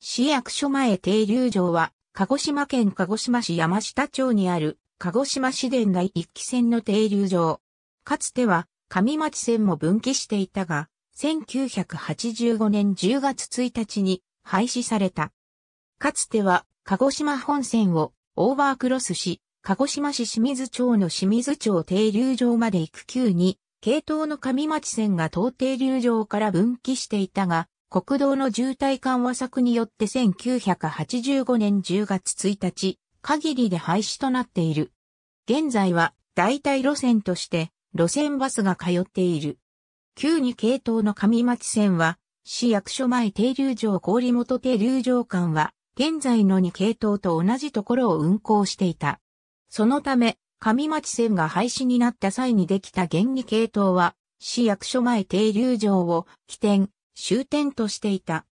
市役所前停留場は、鹿児島県鹿児島市山下町にある、鹿児島市電内一期線の停留場。かつては、上町線も分岐していたが、1985年10月1日に廃止された。かつては、鹿児島本線をオーバークロスし、鹿児島市清水町の清水町停留場まで行く急に、系統の上町線が東停留場から分岐していたが、国道の渋滞緩和策によって1985年10月1日限りで廃止となっている。現在は代替路線として路線バスが通っている。旧二系統の上町線は市役所前停留場郡本停留場間は現在の2系統と同じところを運行していた。そのため上町線が廃止になった際にできた現2系統は市役所前停留場を起点終点としていた。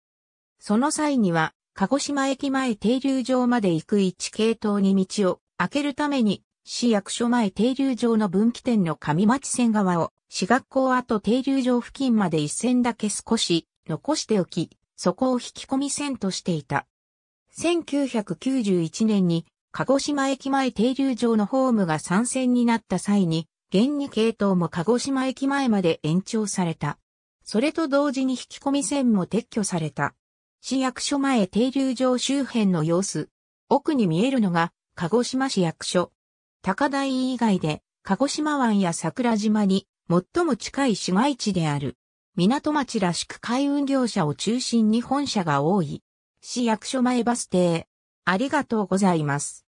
その際には、鹿児島駅前停留場まで行く置系統に道を開けるために、市役所前停留場の分岐点の上町線側を、市学校跡停留場付近まで一線だけ少し残しておき、そこを引き込み線としていた。1991年に、鹿児島駅前停留場のホームが参線になった際に、現に系統も鹿児島駅前まで延長された。それと同時に引き込み線も撤去された。市役所前停留場周辺の様子。奥に見えるのが、鹿児島市役所。高台以外で、鹿児島湾や桜島に、最も近い市街地である。港町らしく海運業者を中心に本社が多い。市役所前バス停。ありがとうございます。